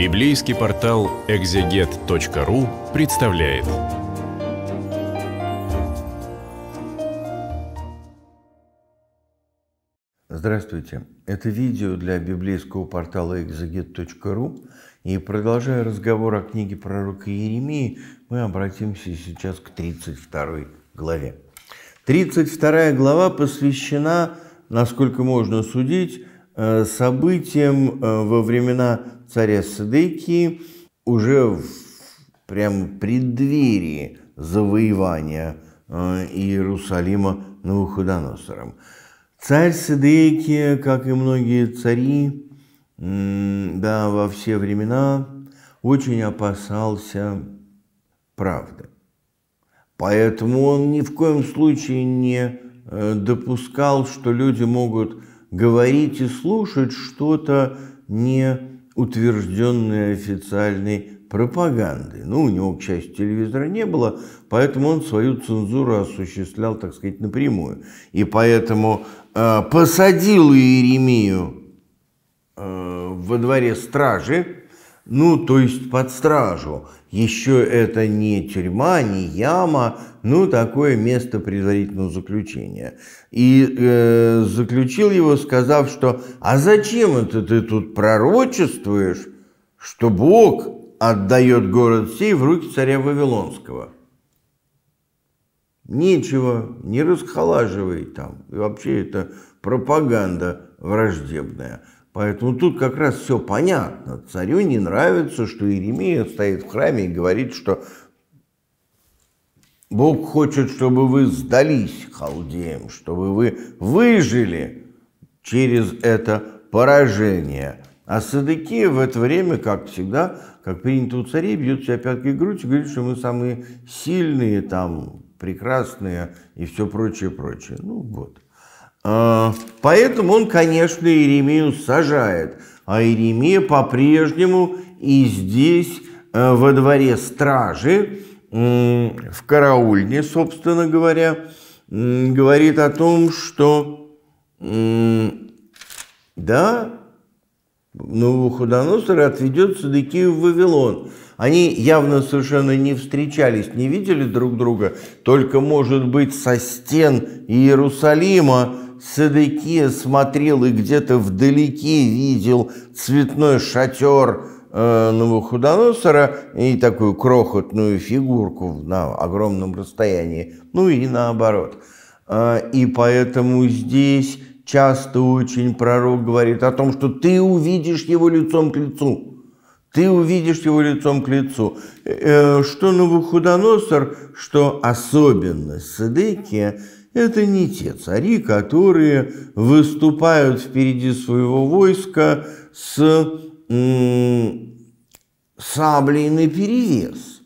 Библейский портал экзегет.ру представляет. Здравствуйте. Это видео для библейского портала экзегет.ру. И продолжая разговор о книге пророка Иеремии, мы обратимся сейчас к 32 главе. 32 глава посвящена, насколько можно судить, Э, событием э, во времена царя Садыки, уже в прям преддверии завоевания э, Иерусалима Навуходоносором. Царь Садыки, как и многие цари, да, во все времена, очень опасался правды. Поэтому он ни в коем случае не допускал, что люди могут говорить и слушать что-то не утвержденное официальной пропаганды. Ну, у него, к счастью, телевизора не было, поэтому он свою цензуру осуществлял, так сказать, напрямую. И поэтому э, посадил Иеремию э, во дворе стражи, ну, то есть под стражу. Еще это не тюрьма, не яма, ну, такое место предварительного заключения. И э, заключил его, сказав, что «А зачем это ты тут пророчествуешь, что Бог отдает город сей в руки царя Вавилонского?» Нечего, не расхолаживай там. И вообще это пропаганда враждебная. Поэтому тут как раз все понятно. Царю не нравится, что Иеремия стоит в храме и говорит, что Бог хочет, чтобы вы сдались халдеям, чтобы вы выжили через это поражение. А Садыкия в это время, как всегда, как принято у царей, бьют себя пятки и грудь и говорит, что мы самые сильные, там, прекрасные и все прочее, прочее. Ну вот. А, поэтому он, конечно, Иеремию сажает. А Иеремия по-прежнему и здесь, э, во дворе стражи, в караульне, собственно говоря, говорит о том, что да, Новоходоносор отведет Садыкию в Вавилон. Они явно совершенно не встречались, не видели друг друга, только, может быть, со стен Иерусалима Садыке смотрел и где-то вдалеке видел цветной шатер э, Новохудоносора и такую крохотную фигурку на огромном расстоянии, ну и наоборот. А, и поэтому здесь часто очень пророк говорит о том, что ты увидишь его лицом к лицу. Ты увидишь его лицом к лицу. Э, э что Новохудоносор, что особенность Садыки – это не те цари, которые выступают впереди своего войска с саблей наперевес.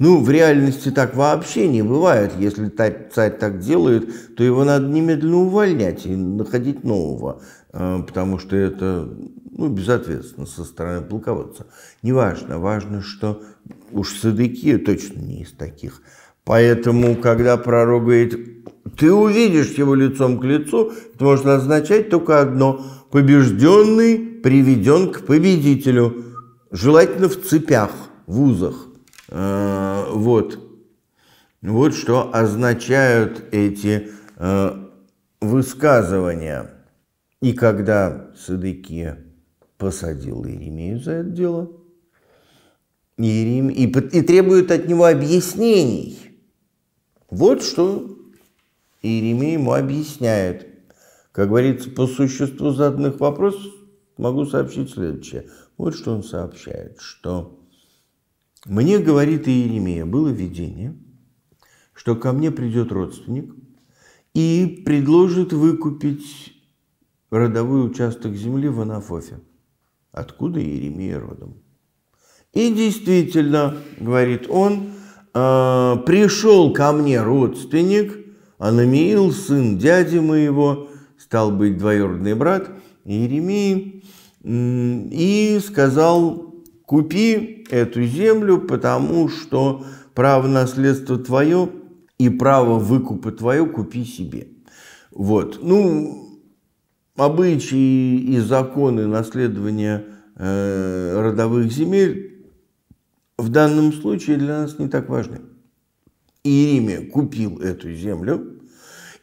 Ну, в реальности так вообще не бывает. Если царь так делает, то его надо немедленно увольнять и находить нового, э, потому что это ну, безответственно со стороны полководца. Неважно, важно, что уж Садыки точно не из таких. Поэтому, когда пророк говорит, ты увидишь его лицом к лицу, это может означать только одно – побежденный приведен к победителю, желательно в цепях, в узах. А, вот. вот что означают эти а, высказывания. И когда Садыки посадил Иеремию за это дело, Иерем... и, и требует от него объяснений. Вот что Иеремия ему объясняет, как говорится, по существу заданных вопросов могу сообщить следующее. Вот что он сообщает, что «Мне, говорит Иеремия, было видение, что ко мне придет родственник и предложит выкупить родовой участок земли в Анафофе, откуда Иеремия родом. И действительно, говорит он, а, пришел ко мне родственник – Анамиил, сын дяди моего, стал быть двоюродный брат Иеремии, и сказал, купи эту землю, потому что право наследства твое и право выкупа твое купи себе. Вот. Ну, обычаи и законы наследования э, родовых земель в данном случае для нас не так важны. Иеремия купил эту землю –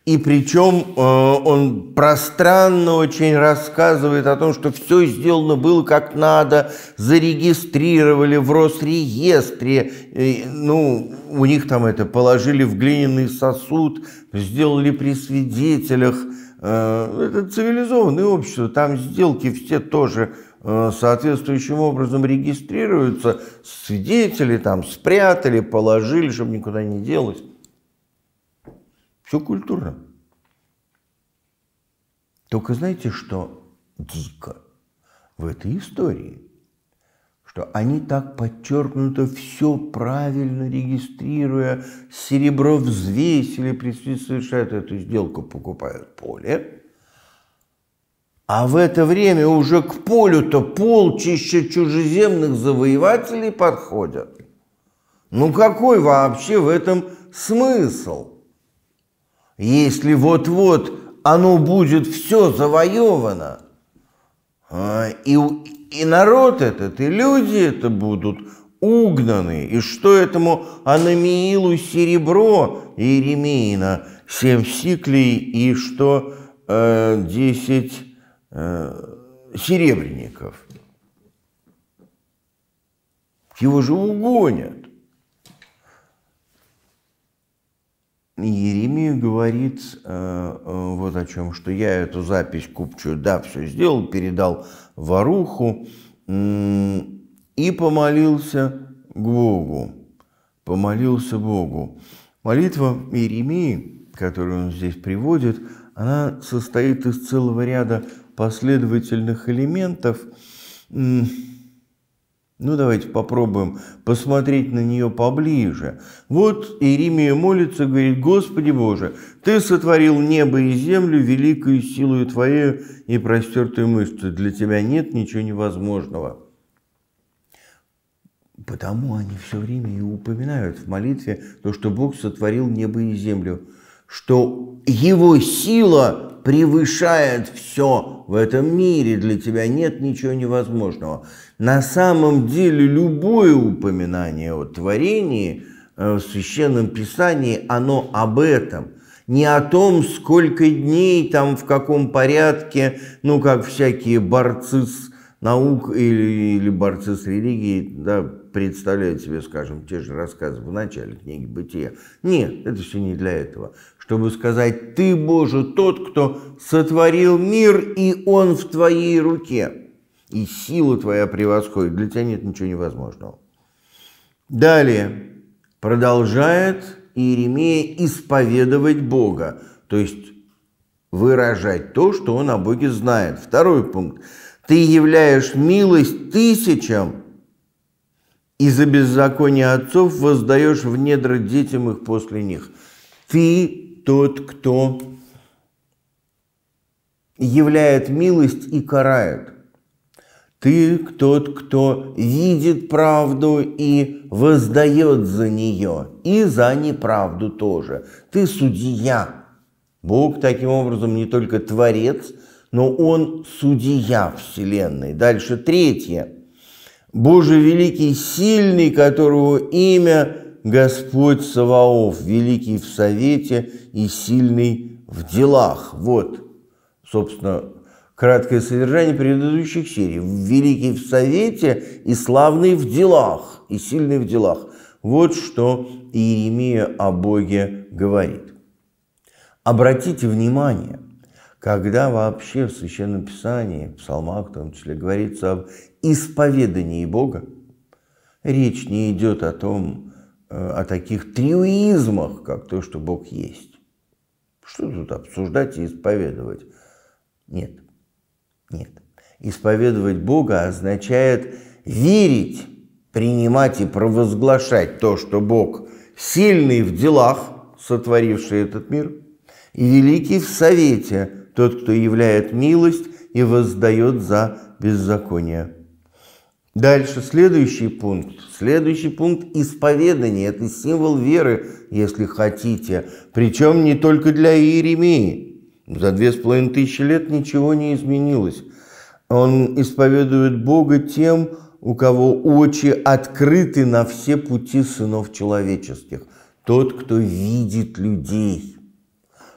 и причем э, он пространно очень рассказывает о том, что все сделано было как надо, зарегистрировали в Росреестре, э, ну, у них там это положили в глиняный сосуд, сделали при свидетелях. Э, это цивилизованное общество, там сделки все тоже э, соответствующим образом регистрируются, свидетели там спрятали, положили, чтобы никуда не делось. Все культурно. Только знаете, что дико в этой истории? Что они так подчеркнуто все правильно регистрируя, серебро взвесили, пришли совершают эту сделку, покупают поле. А в это время уже к полю-то полчища чужеземных завоевателей подходят. Ну какой вообще в этом смысл? если вот-вот оно будет все завоевано, а, и, и народ этот, и люди это будут угнаны, и что этому Анамиилу серебро Иеремиина, семь сиклей и что э, десять э, серебряников. Его же угонят. Еремию говорит э, э, вот о чем, что я эту запись купчую, да, все сделал, передал воруху и помолился к Богу. Помолился Богу. Молитва Иеремии, которую он здесь приводит, она состоит из целого ряда последовательных элементов. Ну, давайте попробуем посмотреть на нее поближе. Вот Иеремия молится, говорит, «Господи Боже, Ты сотворил небо и землю великую силою Твоею и простертую мышцу. Для Тебя нет ничего невозможного». Потому они все время и упоминают в молитве то, что Бог сотворил небо и землю, что Его сила превышает все в этом мире, для тебя нет ничего невозможного. На самом деле любое упоминание о творении э, в Священном Писании, оно об этом. Не о том, сколько дней, там, в каком порядке, ну, как всякие борцы с наук или, или борцы с религией, да, представляют себе, скажем, те же рассказы в начале книги «Бытия». Нет, это все не для этого чтобы сказать «Ты, Боже, тот, кто сотворил мир, и он в твоей руке, и сила твоя превосходит, для тебя нет ничего невозможного». Далее продолжает Иеремия исповедовать Бога, то есть выражать то, что он о Боге знает. Второй пункт. Ты являешь милость тысячам, и за беззаконие отцов воздаешь в недра детям их после них. Ты тот, кто являет милость и карает. Ты тот, кто видит правду и воздает за нее, и за неправду тоже. Ты судья. Бог таким образом не только творец, но он судья Вселенной. Дальше третье. Божий великий, сильный, которого имя – Господь Саваоф, великий в совете и сильный в делах. Вот, собственно, краткое содержание предыдущих серий. Великий в совете и славный в делах, и сильный в делах. Вот что Иеремия о Боге говорит. Обратите внимание, когда вообще в Священном Писании, в псалмах в том числе, говорится об исповедании Бога, речь не идет о том, Э, о таких триуизмах, как то, что Бог есть. Что тут обсуждать и исповедовать? Нет, нет. Исповедовать Бога означает верить, принимать и провозглашать то, что Бог сильный в делах, сотворивший этот мир, и великий в совете, тот, кто являет милость и воздает за беззаконие. Дальше следующий пункт. Следующий пункт – исповедание. Это символ веры, если хотите. Причем не только для Иеремии. За две с половиной тысячи лет ничего не изменилось. Он исповедует Бога тем, у кого очи открыты на все пути сынов человеческих. Тот, кто видит людей,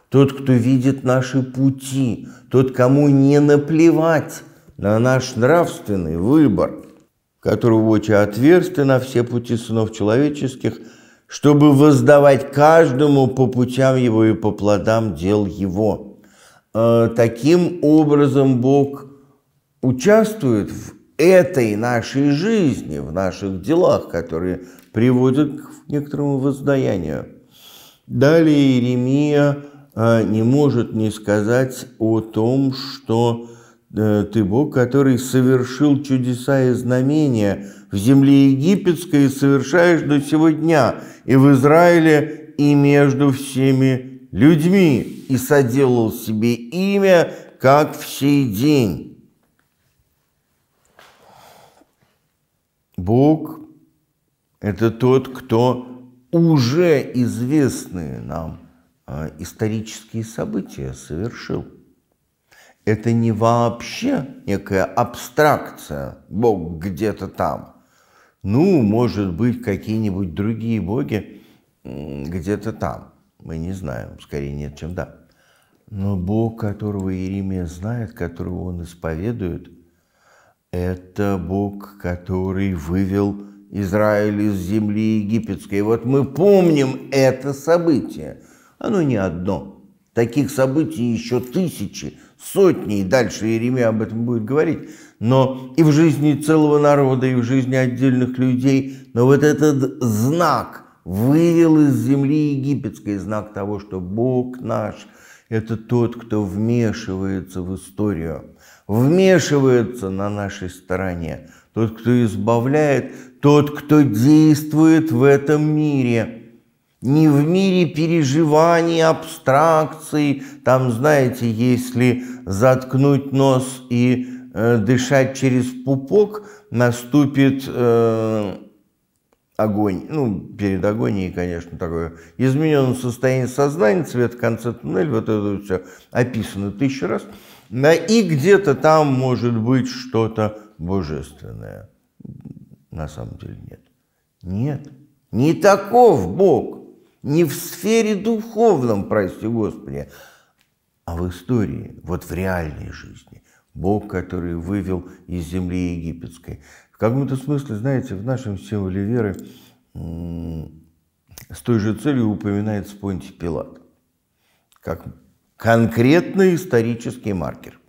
тот, кто видит наши пути, тот, кому не наплевать на наш нравственный выбор – которого очи отверсты на все пути сынов человеческих, чтобы воздавать каждому по путям его и по плодам дел его». Э, таким образом Бог участвует в этой нашей жизни, в наших делах, которые приводят к некоторому воздаянию. Далее Иеремия э, не может не сказать о том, что Э, ты Бог, который совершил чудеса и знамения в земле египетской и совершаешь до сего дня и в Израиле, и между всеми людьми, и соделал себе имя, как в сей день. Бог – это тот, кто уже известные нам э, исторические события совершил – это не вообще некая абстракция, бог где-то там. Ну, может быть, какие-нибудь другие боги где-то там. Мы не знаем, скорее нет, чем да. Но Бог, которого Иеремия знает, которого он исповедует, это Бог, который вывел Израиль из земли египетской. И вот мы помним это событие. Оно не одно. Таких событий еще тысячи – сотни, и дальше Иеремия об этом будет говорить, но и в жизни целого народа, и в жизни отдельных людей, но вот этот знак вывел из земли египетской, знак того, что Бог наш – это тот, кто вмешивается в историю, вмешивается на нашей стороне, тот, кто избавляет, тот, кто действует в этом мире – не в мире переживаний, абстракций. Там, знаете, если заткнуть нос и э, дышать через пупок, наступит э, огонь. Ну, перед агонией, конечно, такое. Измененное состояние сознания, цвет конца туннеля, вот это все описано тысячу раз. Да, и где-то там может быть что-то божественное. На самом деле нет. Нет. Не таков Бог. Не в сфере духовном, прости Господи, а в истории, вот в реальной жизни. Бог, который вывел из земли египетской. В каком-то смысле, знаете, в нашем символе веры с той же целью упоминается Понтий Пилат, как конкретный исторический маркер.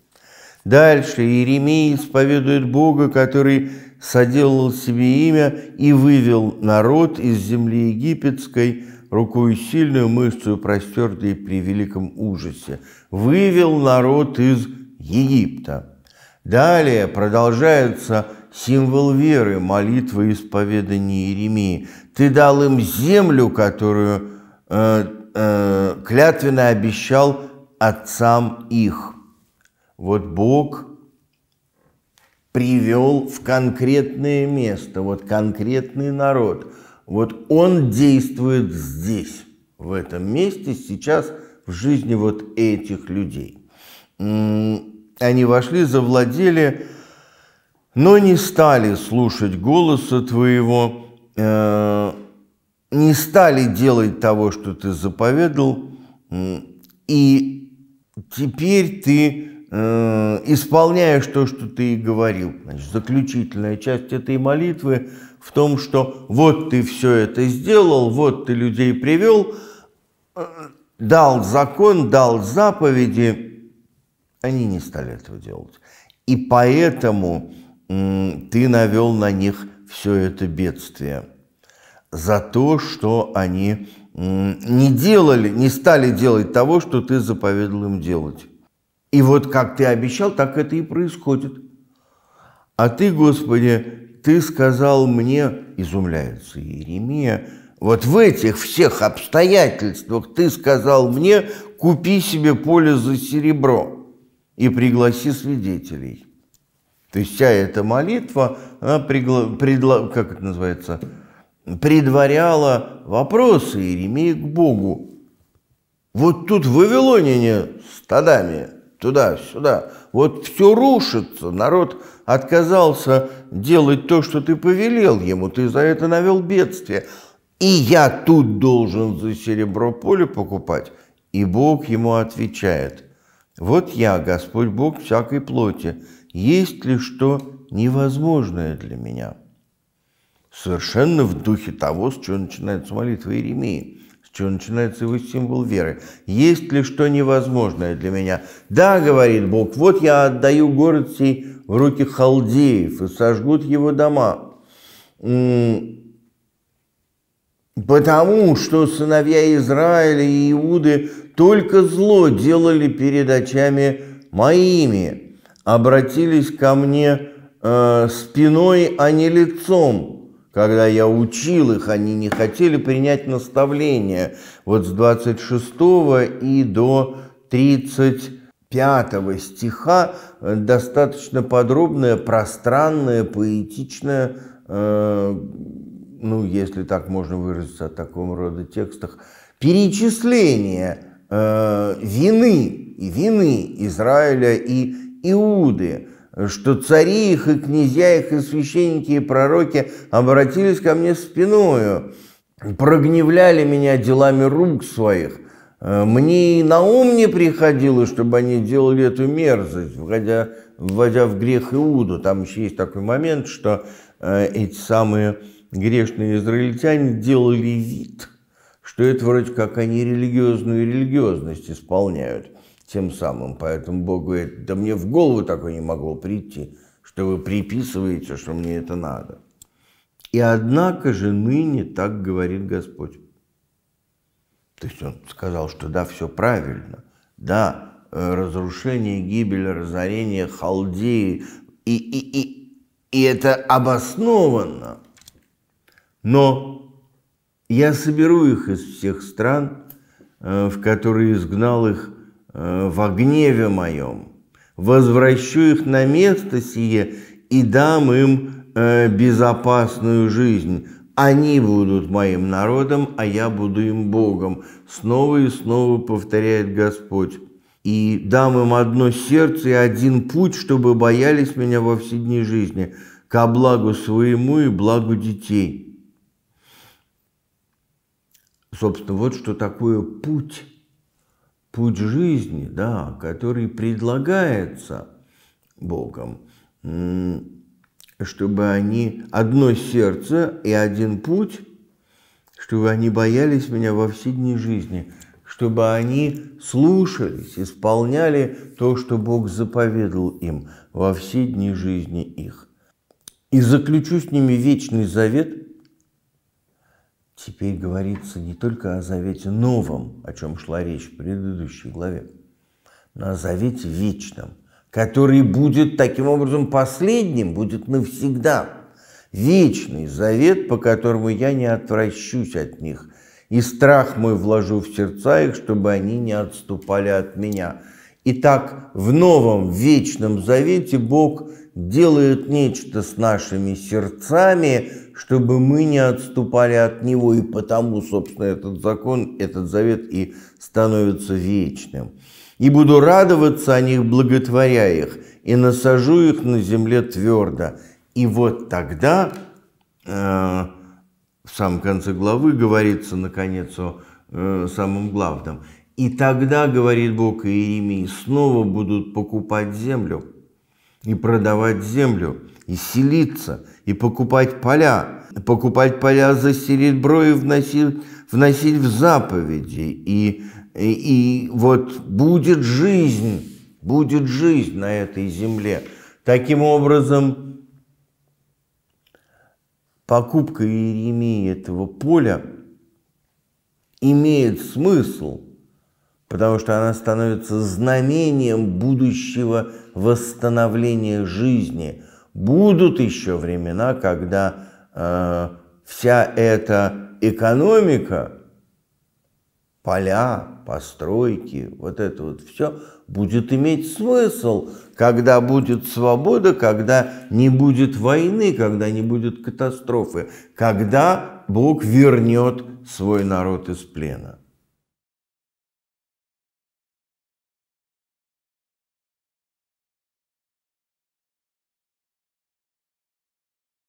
Дальше Иеремия исповедует Бога, который соделал себе имя и вывел народ из земли египетской – рукой сильную мышцу, простертой при великом ужасе, вывел народ из Египта. Далее продолжается символ веры, молитвы исповедания Иеремии. «Ты дал им землю, которую э, э, клятвенно обещал отцам их». Вот Бог привел в конкретное место, вот конкретный народ – вот он действует здесь, в этом месте, сейчас в жизни вот этих людей. Они вошли, завладели, но не стали слушать голоса твоего, э, не стали делать того, что ты заповедал, и теперь ты э, исполняешь то, что ты и говорил. Значит, заключительная часть этой молитвы в том, что вот ты все это сделал, вот ты людей привел, дал закон, дал заповеди, они не стали этого делать. И поэтому ты навел на них все это бедствие за то, что они не делали, не стали делать того, что ты заповедал им делать. И вот как ты обещал, так это и происходит. А ты, Господи, ты сказал мне, изумляется Иеремия, вот в этих всех обстоятельствах ты сказал мне, купи себе поле за серебро и пригласи свидетелей. То есть вся эта молитва, она пригла, предла, как это называется, предваряла вопросы Иеремии к Богу. Вот тут в Вавилоне стадами – туда-сюда. Вот все рушится, народ отказался делать то, что ты повелел ему, ты за это навел бедствие. И я тут должен за серебро поле покупать. И Бог ему отвечает, вот я, Господь Бог всякой плоти, есть ли что невозможное для меня? Совершенно в духе того, с чего начинается молитва Иеремии. Что начинается его символ веры. «Есть ли что невозможное для меня?» «Да, — говорит Бог, — вот я отдаю город сей в руки халдеев, и сожгут его дома, потому что сыновья Израиля и Иуды только зло делали перед очами моими, обратились ко мне э, спиной, а не лицом, когда я учил их, они не хотели принять наставление. Вот с 26 и до 35 стиха э, достаточно подробное, пространное, поэтичное, э, ну, если так можно выразиться о таком рода текстах, перечисление э, вины и вины Израиля и Иуды что цари их и князья их и священники и пророки обратились ко мне спиною, прогневляли меня делами рук своих. Э, мне и на ум не приходило, чтобы они делали эту мерзость, вводя, вводя в грех Иуду. Там еще есть такой момент, что э, эти самые грешные израильтяне делали вид, что это вроде как они религиозную религиозность исполняют тем самым. Поэтому Бог говорит, да мне в голову такое не могло прийти, что вы приписываете, что мне это надо. И однако же ныне так говорит Господь. То есть он сказал, что да, все правильно. Да, э, разрушение, гибель, разорение халдеи. И, и, и, и это обоснованно. Но я соберу их из всех стран, э, в которые изгнал их Э, в гневе моем. Возвращу их на место сие и дам им э, безопасную жизнь. Они будут моим народом, а я буду им Богом. Снова и снова повторяет Господь. И дам им одно сердце и один путь, чтобы боялись меня во все дни жизни, ко благу своему и благу детей. Собственно, вот что такое путь путь жизни, да, который предлагается Богом, чтобы они одно сердце и один путь, чтобы они боялись меня во все дни жизни, чтобы они слушались, исполняли то, что Бог заповедал им во все дни жизни их. И заключу с ними вечный завет – теперь говорится не только о завете новом, о чем шла речь в предыдущей главе, но о завете вечном, который будет таким образом последним, будет навсегда. Вечный завет, по которому я не отвращусь от них, и страх мой вложу в сердца их, чтобы они не отступали от меня. Итак, в новом вечном завете Бог делает нечто с нашими сердцами, чтобы мы не отступали от него, и потому, собственно, этот закон, этот завет и становится вечным. И буду радоваться о них, благотворя их, и насажу их на земле твердо. И вот тогда, э, в самом конце главы, говорится, наконец, о э, самом главном. И тогда, говорит Бог Иеремии, снова будут покупать землю – и продавать землю, и селиться, и покупать поля, покупать поля за серебро и вносить, вносить в заповеди. И, и, и вот будет жизнь, будет жизнь на этой земле. Таким образом, покупка Иеремии этого поля имеет смысл – потому что она становится знамением будущего восстановления жизни. Будут еще времена, когда э, вся эта экономика, поля, постройки, вот это вот все будет иметь смысл, когда будет свобода, когда не будет войны, когда не будет катастрофы, когда Бог вернет свой народ из плена.